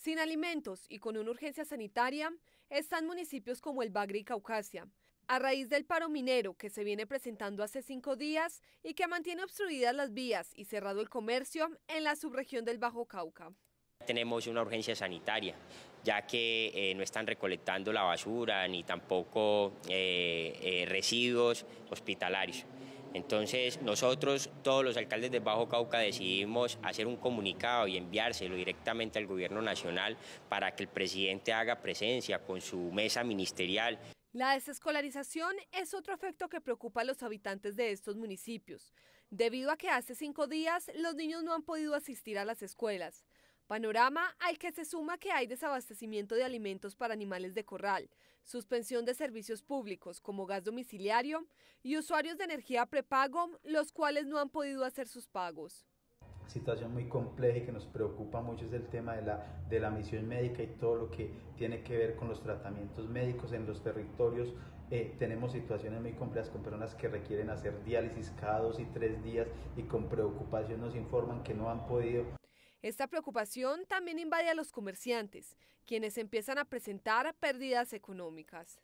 Sin alimentos y con una urgencia sanitaria están municipios como el Bagre y Caucasia, a raíz del paro minero que se viene presentando hace cinco días y que mantiene obstruidas las vías y cerrado el comercio en la subregión del Bajo Cauca. Tenemos una urgencia sanitaria, ya que eh, no están recolectando la basura ni tampoco eh, eh, residuos hospitalarios. Entonces nosotros, todos los alcaldes de Bajo Cauca, decidimos hacer un comunicado y enviárselo directamente al gobierno nacional para que el presidente haga presencia con su mesa ministerial. La desescolarización es otro efecto que preocupa a los habitantes de estos municipios, debido a que hace cinco días los niños no han podido asistir a las escuelas. Panorama al que se suma que hay desabastecimiento de alimentos para animales de corral, suspensión de servicios públicos como gas domiciliario y usuarios de energía prepago, los cuales no han podido hacer sus pagos situación muy compleja y que nos preocupa mucho es el tema de la, de la misión médica y todo lo que tiene que ver con los tratamientos médicos en los territorios. Eh, tenemos situaciones muy complejas con personas que requieren hacer diálisis cada dos y tres días y con preocupación nos informan que no han podido. Esta preocupación también invade a los comerciantes, quienes empiezan a presentar pérdidas económicas.